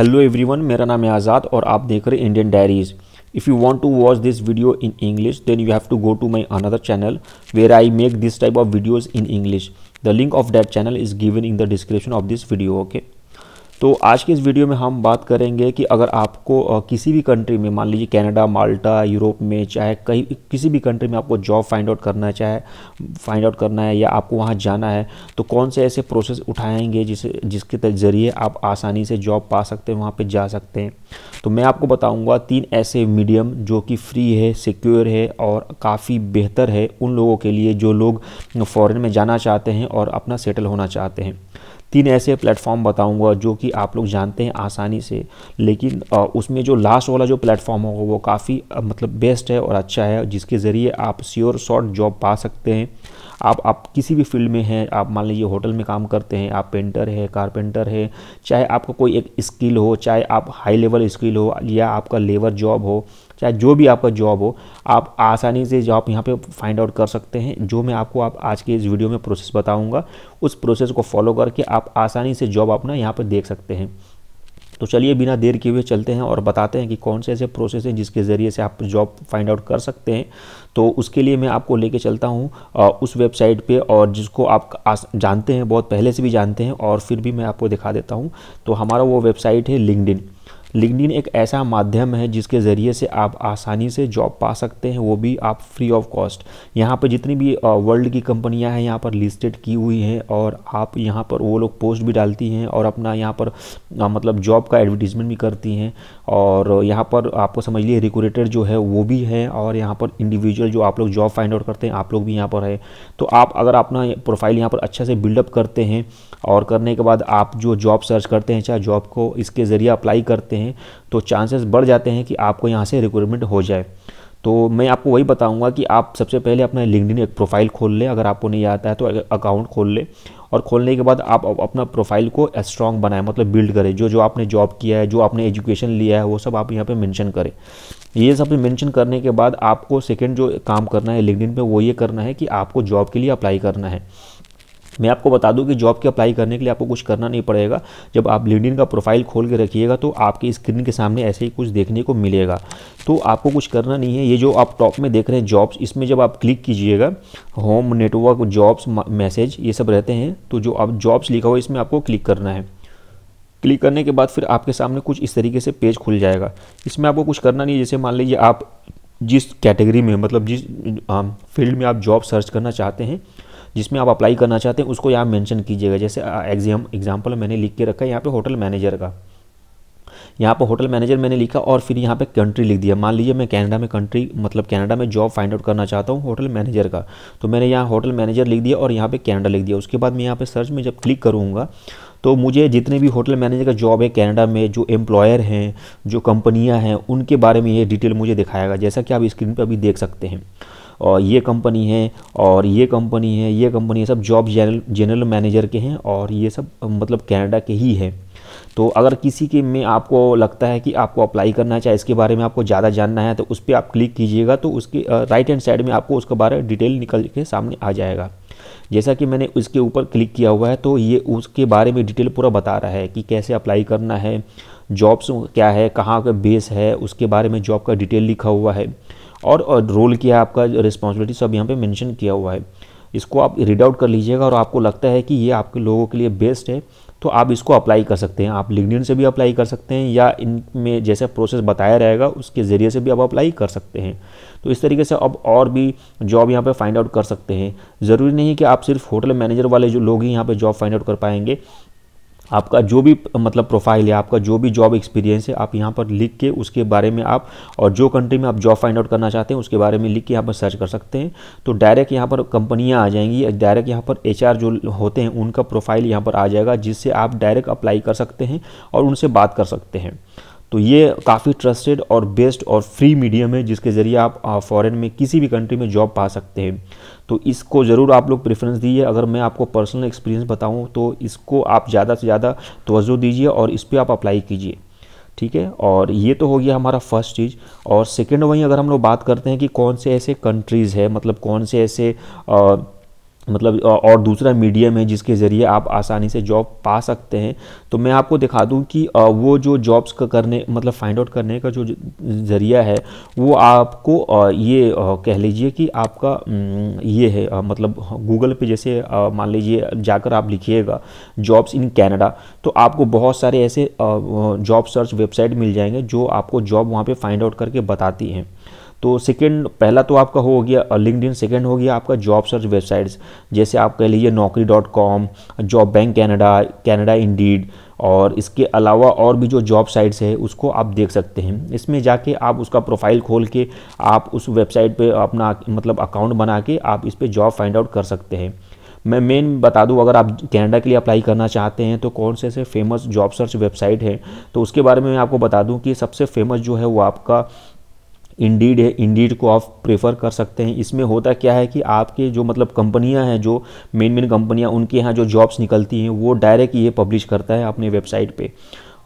hello everyone मेरा नाम है आज़ाद और आप देख रहे हैं Indian diaries if you want to watch this video in English then you have to go to my another channel where I make this type of videos in English the link of that channel is given in the description of this video okay तो आज के इस video में हम बात करेंगे कि अगर आपको किसी भी कंट्री में मान लीजिए कनाडा माल्टा यूरोप में चाहे कहीं किसी भी कंट्री में आपको जॉब फाइंड आउट करना है चाहे फाइंड आउट करना है या आपको वहाँ जाना है तो कौन से ऐसे प्रोसेस उठाएंगे जिसे जिसके ज़रिए आप आसानी से जॉब पा सकते हैं वहाँ पर जा सकते हैं तो मैं आपको बताऊँगा तीन ऐसे मीडियम जो कि फ्री है सिक्योर है और काफ़ी बेहतर है उन लोगों के लिए जो लोग फॉरेन में जाना चाहते हैं और अपना सेटल होना चाहते हैं तीन ऐसे प्लेटफॉर्म बताऊंगा जो कि आप लोग जानते हैं आसानी से लेकिन उसमें जो लास्ट वाला जो प्लेटफॉर्म होगा वो काफ़ी मतलब बेस्ट है और अच्छा है जिसके ज़रिए आप श्योर शॉर्ट जॉब पा सकते हैं आप आप किसी भी फील्ड में हैं आप मान लीजिए होटल में काम करते हैं आप पेंटर है कारपेंटर है चाहे आपका कोई एक स्किल हो चाहे आप हाई लेवल स्किल हो या आपका लेबर जॉब हो चाहे जो भी आपका जॉब हो आप आसानी से जॉब यहाँ पे फाइंड आउट कर सकते हैं जो मैं आपको आप आज के इस वीडियो में प्रोसेस बताऊँगा उस प्रोसेस को फॉलो करके आप आसानी से जॉब अपना यहाँ पर देख सकते हैं तो चलिए बिना देर किए हुए चलते हैं और बताते हैं कि कौन से ऐसे प्रोसेस हैं जिसके ज़रिए से आप जॉब फाइंड आउट कर सकते हैं तो उसके लिए मैं आपको लेके चलता हूँ उस वेबसाइट पे और जिसको आप जानते हैं बहुत पहले से भी जानते हैं और फिर भी मैं आपको दिखा देता हूँ तो हमारा वो वेबसाइट है लिंकडिन लिंकडिन एक ऐसा माध्यम है जिसके ज़रिए से आप आसानी से जॉब पा सकते हैं वो भी आप फ्री ऑफ कॉस्ट यहाँ पर जितनी भी वर्ल्ड की कंपनियाँ हैं यहाँ पर लिस्टेड की हुई हैं और आप यहाँ पर वो लोग पोस्ट भी डालती हैं और अपना यहाँ पर मतलब जॉब का एडवर्टीजमेंट भी करती हैं और यहाँ पर आपको समझ लीजिए रिक्रूटर जो है वो भी है और यहाँ पर इंडिविजुअल जो आप लोग जॉब फाइंड आउट करते हैं आप लोग भी यहाँ पर है तो आप अगर अपना प्रोफाइल यहाँ पर अच्छे से बिल्डअप करते हैं और करने के बाद आप जो जॉब सर्च करते हैं चाहे जॉब को इसके ज़रिए अप्लाई करते हैं हैं तो चांसेस बढ़ जाते हैं कि आपको यहाँ से रिक्रूटमेंट हो जाए तो मैं आपको वही बताऊंगा कि आप सबसे पहले अपना लिंकडिन एक प्रोफाइल खोल लें अगर आपको नहीं आता है तो अकाउंट खोल लें और खोलने के बाद आप अपना प्रोफाइल को स्ट्रॉन्ग बनाएं मतलब बिल्ड करें जो जो आपने जॉब किया है जो आपने एजुकेशन लिया है वो सब आप यहाँ पे मेंशन करें ये सब मेंशन करने के बाद आपको सेकेंड जो काम करना है लिंकडिन पर वो ये करना है कि आपको जॉब के लिए अप्लाई करना है मैं आपको बता दूं कि जॉब की अप्लाई करने के लिए आपको कुछ करना नहीं पड़ेगा जब आप लिंक्डइन का प्रोफाइल खोल के रखिएगा तो आपकी स्क्रीन के सामने ऐसे ही कुछ देखने को मिलेगा तो आपको कुछ करना नहीं है ये जो आप टॉप में देख रहे हैं जॉब्स इसमें जब आप क्लिक कीजिएगा होम नेटवर्क जॉब्स मैसेज ये सब रहते हैं तो जो आप जॉब्स लिखा हुआ इसमें आपको क्लिक करना है क्लिक करने के बाद फिर आपके सामने कुछ इस तरीके से पेज खुल जाएगा इसमें आपको कुछ करना नहीं है जैसे मान लीजिए आप जिस कैटेगरी में मतलब जिस फील्ड में आप जॉब सर्च करना चाहते हैं जिसमें आप अप्लाई करना चाहते हैं उसको यहाँ मेंशन कीजिएगा जैसे एग्जाम एग्जाम्पल मैंने लिख के रखा है यहाँ पे होटल मैनेजर का यहाँ पर होटल मैनेजर मैंने लिखा और फिर यहाँ पे कंट्री लिख दिया मान लीजिए मैं कनाडा में कंट्री मतलब कनाडा में जॉब फाइंड आउट करना चाहता हूँ होटल मैनेजर का तो मैंने यहाँ होटल मैनेजर लिख दिया और यहाँ पे कनाडा लिख दिया उसके बाद मैं यहाँ पे सर्च में जब क्लिक करूँगा तो मुझे जितने भी होटल मैनेजर का जॉब है कनाडा में जो एम्प्लॉयर हैं जो कंपनियाँ हैं उनके बारे में ये डिटेल मुझे दिखाएगा जैसा कि आप स्क्रीन पर अभी देख सकते हैं और ये कंपनी है और ये कंपनी है ये कंपनी है सब जॉब जनरल जनरल मैनेजर के हैं और ये सब मतलब कैनेडा के ही हैं तो अगर किसी के में आपको लगता है कि आपको अप्लाई करना है चाहे इसके बारे में आपको ज़्यादा जानना है तो उस पर आप क्लिक कीजिएगा तो उसके राइट हैंड साइड में आपको उसके बारे में डिटेल निकल के सामने आ जाएगा जैसा कि मैंने इसके ऊपर क्लिक किया हुआ है तो ये उसके बारे में डिटेल पूरा बता रहा है कि कैसे अप्लाई करना है जॉब्स क्या है कहाँ का बेस है उसके बारे में जॉब का डिटेल लिखा हुआ है और, रोल किया है आपका रिस्पॉन्सिबिलिटी सब यहाँ पे मेंशन किया हुआ है इसको आप रीड आउट कर लीजिएगा और आपको लगता है कि ये आपके लोगों के लिए बेस्ट है तो आप इसको अप्लाई कर सकते हैं आप लिग्निन से भी अप्लाई कर सकते हैं या इनमें जैसे प्रोसेस बताया रहेगा उसके ज़रिए से भी आप अप्लाई कर सकते हैं तो इस तरीके से अब और भी जॉब यहाँ पे फाइंड आउट कर सकते हैं ज़रूरी नहीं कि आप सिर्फ होटल मैनेजर वाले जो लोग ही यहाँ पे जॉब फाइंड आउट कर पाएंगे आपका जो भी मतलब प्रोफाइल है आपका जो भी जॉब एक्सपीरियंस है आप यहाँ पर लिख के उसके बारे में आप और जो कंट्री में आप जॉब फाइंड आउट करना चाहते हैं उसके बारे में लिख के यहाँ पर सर्च कर सकते हैं तो डायरेक्ट यहाँ पर कंपनियाँ आ जाएंगी डायरेक्ट यहाँ पर एच जो होते हैं उनका प्रोफाइल यहाँ पर आ जाएगा जिससे आप डायरेक्ट अप्लाई कर सकते हैं और उनसे बात कर सकते हैं तो ये काफ़ी ट्रस्टेड और बेस्ट और फ्री मीडियम है जिसके ज़रिए आप फॉरेन में किसी भी कंट्री में जॉब पा सकते हैं तो इसको ज़रूर आप लोग प्रेफरेंस दीजिए अगर मैं आपको पर्सनल एक्सपीरियंस बताऊं तो इसको आप ज़्यादा से ज़्यादा तोज्जो दीजिए और इस पर आप अप्लाई कीजिए ठीक है और ये तो हो गया हमारा फर्स्ट चीज़ और सेकेंड वहीं अगर हम लोग बात करते हैं कि कौन से ऐसे कंट्रीज़ है मतलब कौन से ऐसे आ, मतलब और दूसरा मीडियम है जिसके ज़रिए आप आसानी से जॉब पा सकते हैं तो मैं आपको दिखा दूं कि वो जो जॉब्स का करने मतलब फाइंड आउट करने का जो ज़रिया है वो आपको ये कह लीजिए कि आपका ये है मतलब गूगल पे जैसे मान लीजिए जाकर आप लिखिएगा जॉब्स इन कैनेडा तो आपको बहुत सारे ऐसे जॉब सर्च वेबसाइट मिल जाएंगे जो आपको जॉब वहाँ पर फाइंड आउट करके बताती हैं तो सेकेंड पहला तो आपका हो गया लिंकड इन सेकेंड हो गया आपका जॉब सर्च वेबसाइट्स जैसे आप कह लीजिए Naukri dot com job bank Canada Canada Indeed और इसके अलावा और भी जो जॉब साइट्स है उसको आप देख सकते हैं इसमें जाके आप उसका प्रोफाइल खोल के आप उस वेबसाइट पे अपना मतलब अकाउंट बना के आप इस पर जॉब फाइंड आउट कर सकते हैं मैं मेन बता दूं अगर आप कनाडा के लिए अप्लाई करना चाहते हैं तो कौन से ऐसे फेमस जॉब सर्च वेबसाइट है तो उसके बारे में मैं आपको बता दूं कि सबसे फेमस जो है वो आपका इंडीड है इंडीड को आप प्रेफर कर सकते हैं इसमें होता क्या है कि आपके जो मतलब कंपनियां हैं जो मेन मेन कंपनियां उनके यहाँ जो जॉब्स निकलती हैं वो डायरेक्ट ये पब्लिश करता है अपने वेबसाइट पर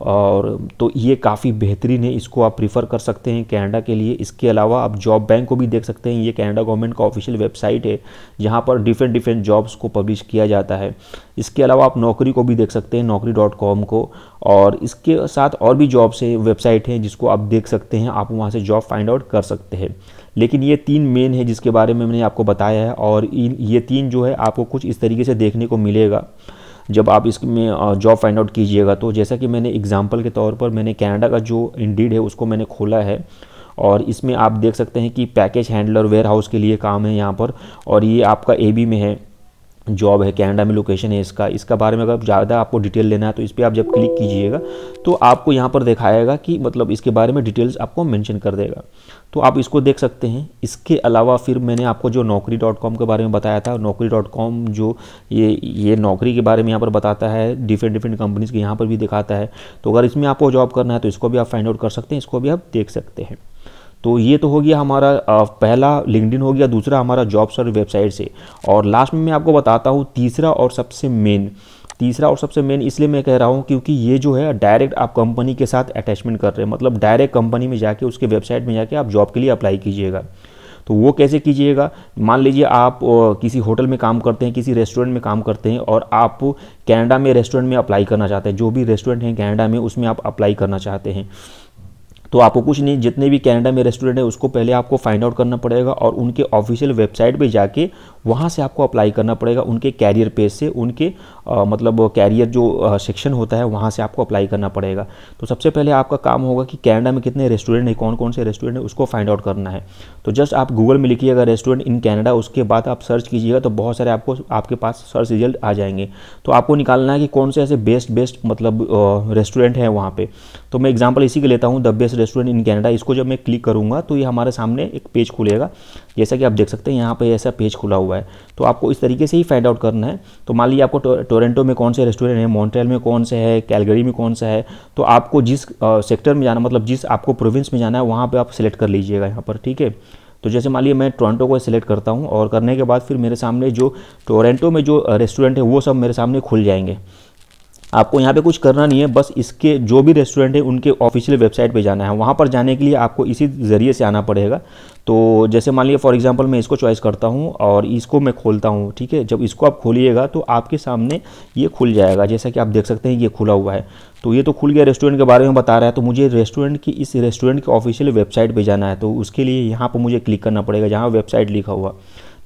और तो ये काफ़ी बेहतरीन है इसको आप प्रीफर कर सकते हैं कैनेडा के लिए इसके अलावा आप जॉब बैंक को भी देख सकते हैं ये कैनेडा गवर्नमेंट का ऑफिशियल वेबसाइट है जहाँ पर डिफरेंट डिफरेंट जॉब्स को पब्लिश किया जाता है इसके अलावा आप नौकरी को भी देख सकते हैं नौकरी डॉट कॉम को और इसके साथ और भी जॉब्स हैं वेबसाइट हैं जिसको आप देख सकते हैं आप वहाँ से जॉब फाइंड आउट कर सकते हैं लेकिन ये तीन मेन है जिसके बारे में मैंने आपको बताया है और इन ये तीन जो है आपको कुछ इस तरीके से देखने को मिलेगा जब आप इसमें जॉब फाइंड आउट कीजिएगा तो जैसा कि मैंने एग्जाम्पल के तौर पर मैंने कैनेडा का जो इंडीड है उसको मैंने खोला है और इसमें आप देख सकते हैं कि पैकेज हैंडलर वेयर हाउस के लिए काम है यहाँ पर और ये आपका ए बी में है जॉब है कैनेडा में लोकेशन है इसका इसका बारे में अगर ज़्यादा आपको डिटेल लेना है तो इस पर आप जब क्लिक कीजिएगा तो आपको यहाँ पर दिखाएगा कि मतलब इसके बारे में डिटेल्स आपको मेंशन कर देगा तो आप इसको देख सकते हैं इसके अलावा फिर मैंने आपको जो नौकरी डॉट कॉम के बारे में बताया था नौकरी डॉट कॉम जो ये ये नौकरी के बारे में यहाँ पर बताता है डिफरेंट डिफरेंट कंपनीज़ के यहाँ पर भी दिखाता है तो अगर इसमें आपको जॉब करना है तो इसको भी आप फाइंड आउट कर सकते हैं इसको भी आप देख सकते हैं तो ये तो हो गया हमारा पहला लिंकडिन हो गया दूसरा हमारा जॉब सर्च वेबसाइट से और लास्ट में मैं आपको बताता हूँ तीसरा और सबसे मेन तीसरा और सबसे मेन इसलिए मैं कह रहा हूँ क्योंकि ये जो है डायरेक्ट आप कंपनी के साथ अटैचमेंट कर रहे हैं मतलब डायरेक्ट कंपनी में जाके उसके वेबसाइट में जाके आप जॉब के लिए अप्लाई कीजिएगा तो वो कैसे कीजिएगा मान लीजिए आप किसी होटल में काम करते हैं किसी रेस्टोरेंट में काम करते हैं और आप कनाडा में रेस्टोरेंट में अप्लाई करना चाहते हैं जो भी रेस्टोरेंट हैं कनाडा में उसमें आप अप्लाई करना चाहते हैं तो आपको कुछ नहीं जितने भी कैनेडा में रेस्टोरेंट है उसको पहले आपको फाइंड आउट करना पड़ेगा और उनके ऑफिशियल वेबसाइट पर जाके वहाँ से आपको अप्लाई करना पड़ेगा उनके कैरियर पेज से उनके आ, मतलब कैरियर जो सेक्शन होता है वहाँ से आपको अप्लाई करना पड़ेगा तो सबसे पहले आपका काम होगा कि कैनेडा में कितने रेस्टोरेंट हैं कौन कौन से रेस्टोरेंट है उसको फाइंड आउट करना है तो जस्ट आप गूगल में लिखिएगा रेस्टोरेंट इन कैनेडा उसके बाद आप सर्च कीजिएगा तो बहुत सारे आपको आपके पास सर्च रिजल्ट आ जाएंगे तो आपको निकालना है कि कौन से ऐसे बेस्ट बेस्ट मतलब रेस्टोरेंट हैं वहाँ पर तो मैं एग्जाम्पल इसी के लेता हूँ the best restaurant in Canada इसको जब मैं क्लिक करूँगा तो ये हमारे सामने एक पेज खुलेगा जैसा कि आप देख सकते हैं यहाँ पर ऐसा पेज खुला हुआ है तो आपको इस तरीके से ही फाइंड आउट करना है तो मान लीजिए आपको टोरेंटो में कौन से रेस्टोरेंट है मॉन्ट्रेल में कौन सा है कैलगरी में कौन सा है तो आपको जिस सेक्टर में जाना मतलब जिस आपको प्रोविंस में जाना है वहाँ पर आप सिलेक्ट कर लीजिएगा यहाँ पर ठीक है तो जैसे मान लीजिए मैं टोरंटो को सिलेक्ट करता हूँ और करने के बाद फिर मेरे सामने जो टोरेंटो में जो रेस्टोरेंट है वो सब मेरे सामने खुल जाएंगे आपको यहाँ पे कुछ करना नहीं है बस इसके जो भी रेस्टोरेंट है उनके ऑफिशियल वेबसाइट पे जाना है वहाँ पर जाने के लिए आपको इसी ज़रिए से आना पड़ेगा तो जैसे मान लीजिए फॉर एग्जांपल मैं इसको चॉइस करता हूँ और इसको मैं खोलता हूँ ठीक है जब इसको आप खोलिएगा तो आपके सामने ये खुल जाएगा जैसा कि आप देख सकते हैं ये खुला हुआ है तो ये तो खुल गया रेस्टोरेंट के बारे में बता रहा है तो मुझे रेस्टोरेंट की इस रेस्टोरेंट के ऑफिशियल वेबसाइट पर जाना है तो उसके लिए यहाँ पर मुझे क्लिक करना पड़ेगा जहाँ वेबसाइट लिखा हुआ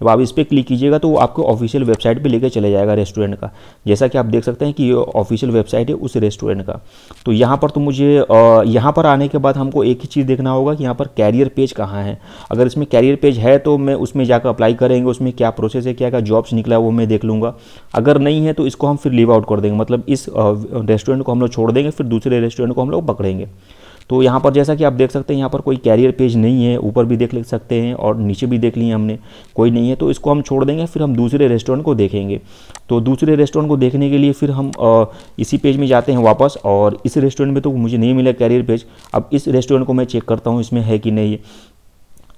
जब आप इस पर क्लिक कीजिएगा तो वो आपको ऑफिशियल वेबसाइट पर लेकर चले जाएगा रेस्टोरेंट का जैसा कि आप देख सकते हैं कि ये ऑफिशियल वेबसाइट है उस रेस्टोरेंट का तो यहाँ पर तो मुझे यहाँ पर आने के बाद हमको एक ही चीज़ देखना होगा कि यहाँ पर कैरियर पेज कहाँ है अगर इसमें कैरियर पेज है तो मैं उसमें जाकर अप्लाई करेंगे उसमें क्या प्रोसेस है क्या क्या जॉब्स निकला वो मैं देख लूँगा अगर नहीं है तो इसको हम फिर लीव आउट कर देंगे मतलब इस रेस्टोरेंट को हम लोग छोड़ देंगे फिर दूसरे रेस्टोरेंट को हम लोग पकड़ेंगे तो यहाँ पर जैसा कि आप देख सकते हैं यहाँ पर कोई कैरियर पेज नहीं है ऊपर भी देख ले सकते हैं और नीचे भी देख लिए हमने कोई नहीं है तो इसको हम छोड़ देंगे फिर हम दूसरे रेस्टोरेंट को देखेंगे तो दूसरे रेस्टोरेंट को देखने के लिए फिर हम इसी पेज में जाते हैं वापस और इस रेस्टोरेंट में तो मुझे नहीं मिला कैरियर पेज अब इस रेस्टोरेंट को मैं चेक करता हूँ इसमें है कि नहीं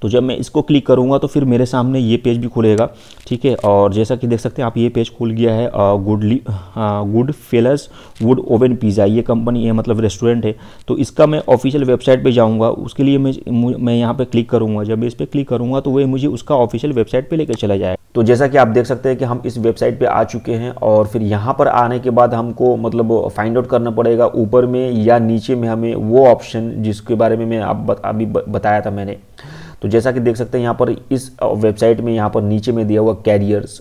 तो जब मैं इसको क्लिक करूँगा तो फिर मेरे सामने ये पेज भी खुलेगा ठीक है और जैसा कि देख सकते हैं आप ये पेज खुल गया है गुडली Goodfellas wood oven pizza ये कंपनी है मतलब रेस्टोरेंट है तो इसका मैं ऑफिशियल वेबसाइट पर जाऊँगा उसके लिए मैं मैं यहाँ पर क्लिक करूँगा जब इस पर क्लिक करूँगा तो वह मुझे उसका ऑफिशियल वेबसाइट पर लेकर चला जाए तो जैसा कि आप देख सकते हैं कि हम इस वेबसाइट पर आ चुके हैं और फिर यहाँ पर आने के बाद हमको मतलब फाइंड आउट करना पड़ेगा ऊपर में या नीचे में हमें वो ऑप्शन जिसके बारे में मैं आप बत, अभी बताया था मैंने तो जैसा कि देख सकते हैं यहाँ पर इस वेबसाइट में यहाँ पर नीचे में दिया हुआ कैरियर्स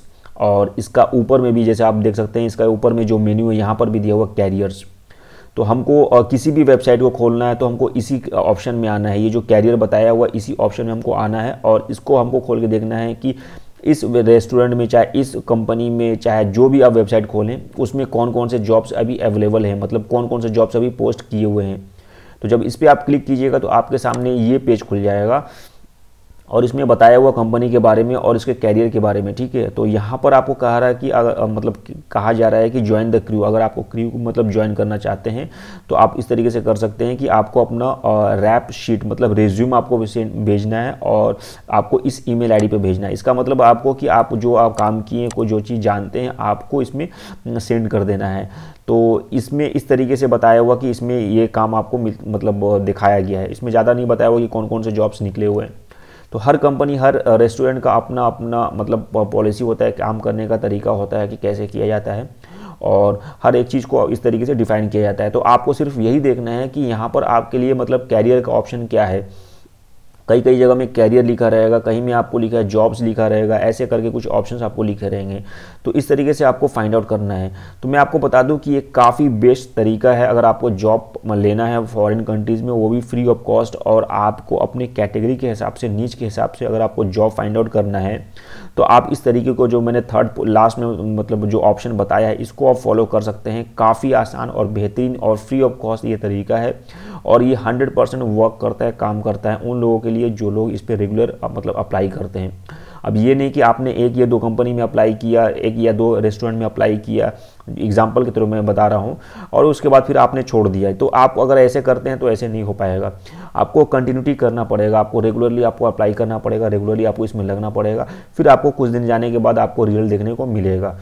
और इसका ऊपर में भी जैसे आप देख सकते हैं इसका ऊपर में जो मेन्यू है यहाँ पर भी दिया हुआ कैरियर्स तो हमको किसी भी वेबसाइट को खोलना है तो हमको इसी ऑप्शन में आना है ये जो कैरियर बताया हुआ इसी ऑप्शन में हमको आना है और इसको हमको खोल के देखना है कि इस रेस्टोरेंट में चाहे इस कंपनी में चाहे जो भी आप वेबसाइट खोलें उसमें कौन कौन से जॉब्स अभी अवेलेबल हैं मतलब कौन कौन से जॉब्स अभी पोस्ट किए हुए हैं तो जब इस पर आप क्लिक कीजिएगा तो आपके सामने ये पेज खुल जाएगा और इसमें बताया हुआ कंपनी के बारे में और इसके कैरियर के बारे में ठीक है तो यहाँ पर आपको कहा रहा है कि अगर मतलब कहा जा रहा है कि ज्वाइन द क्रू अगर आपको क्रू मतलब ज्वाइन करना चाहते हैं तो आप इस तरीके से कर सकते हैं कि आपको अपना रैप शीट मतलब रेज्यूम आपको भेजना है और आपको इस ई मेल पे भेजना है इसका मतलब आपको कि आप जो आप काम किए को जो चीज़ जानते हैं आपको इसमें सेंड कर देना है तो इसमें इस तरीके से बताया हुआ कि इसमें ये काम आपको मतलब दिखाया गया है इसमें ज़्यादा नहीं बताया हुआ कि कौन कौन से जॉब्स निकले हुए हैं तो हर कंपनी हर रेस्टोरेंट का अपना अपना मतलब पॉलिसी होता है काम करने का तरीका होता है कि कैसे किया जाता है और हर एक चीज़ को इस तरीके से डिफाइन किया जाता है तो आपको सिर्फ यही देखना है कि यहाँ पर आपके लिए मतलब कैरियर का ऑप्शन क्या है कई कई जगह में कैरियर लिखा रहेगा कहीं में आपको लिखा है जॉब्स लिखा रहेगा ऐसे करके कुछ ऑप्शंस आपको लिखे रहेंगे तो इस तरीके से आपको फाइंड आउट करना है तो मैं आपको बता दूं कि ये काफ़ी बेस्ट तरीका है अगर आपको जॉब लेना है फॉरेन कंट्रीज़ में वो भी फ्री ऑफ कॉस्ट और आपको अपने कैटेगरी के हिसाब से नीच के हिसाब से अगर आपको जॉब फाइंड आउट करना है तो आप इस तरीके को जो मैंने थर्ड लास्ट में मतलब जो ऑप्शन बताया है इसको आप फॉलो कर सकते हैं काफ़ी आसान और बेहतरीन और फ्री ऑफ कॉस्ट ये तरीका है और ये हंड्रेड परसेंट वर्क करता है काम करता है उन लोगों के लिए लिए जो लोग इस पर रेगुलर मतलब अप्लाई करते हैं अब ये नहीं कि आपने एक या दो कंपनी में अप्लाई किया एक या दो रेस्टोरेंट में अप्लाई किया एग्जाम्पल के थ्रू मैं बता रहा हूँ और उसके बाद फिर आपने छोड़ दिया तो आप अगर ऐसे करते हैं तो ऐसे नहीं हो पाएगा आपको कंटिन्यूटी करना पड़ेगा आपको रेगुलरली आपको अप्लाई करना पड़ेगा रेगुलरली आपको इसमें लगना पड़ेगा फिर आपको कुछ दिन जाने के बाद आपको रिजल्ट देखने को मिलेगा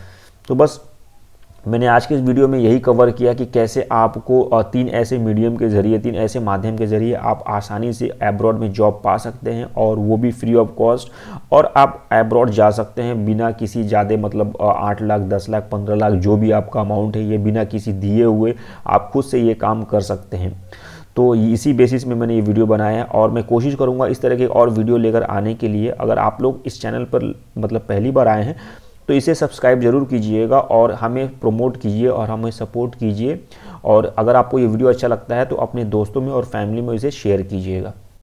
तो बस मैंने आज के इस वीडियो में यही कवर किया कि कैसे आपको तीन ऐसे मीडियम के ज़रिए तीन ऐसे माध्यम के ज़रिए आप आसानी से एब्रॉड में जॉब पा सकते हैं और वो भी फ्री ऑफ कॉस्ट और आप एब्रॉड जा सकते हैं बिना किसी ज़्यादा मतलब आठ लाख दस लाख पंद्रह लाख जो भी आपका अमाउंट है ये बिना किसी दिए हुए आप खुद से ये काम कर सकते हैं तो इसी बेसिस में मैंने ये वीडियो बनाया है और मैं कोशिश करूँगा इस तरह के और वीडियो लेकर आने के लिए अगर आप लोग इस चैनल पर मतलब पहली बार आए हैं तो इसे सब्सक्राइब जरूर कीजिएगा और हमें प्रमोट कीजिए और हमें सपोर्ट कीजिए और अगर आपको ये वीडियो अच्छा लगता है तो अपने दोस्तों में और फैमिली में इसे शेयर कीजिएगा